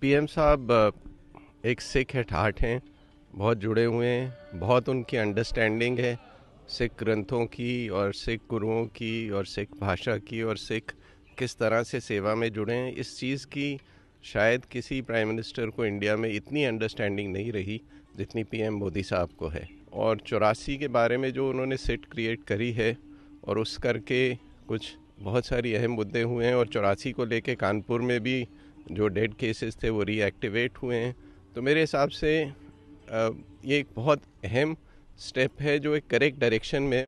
PM साहब एक सिख है ठाठ हैं बहुत जुड़े हुए हैं बहुत उनकी अंडरस्टैंडिंग है सिख ग्रंथों की और सिख गुरुओं की और सिख भाषा की और सिख किस तरह से सेवा में जुड़े हैं इस चीज़ की शायद किसी प्राइम मिनिस्टर को इंडिया में इतनी अंडरस्टैंडिंग नहीं रही जितनी पीएम मोदी साहब को है और चौरासी के बारे में जो उन्होंने सिट क्रिएट करी है और उस करके कुछ बहुत सारी अहम मुद्दे हुए हैं और चौरासी को लेके कानपुर में भी जो डेड केसेस थे वो रीएक्टिवेट हुए हैं तो मेरे हिसाब से ये एक बहुत अहम स्टेप है जो एक करेक्ट डायरेक्शन में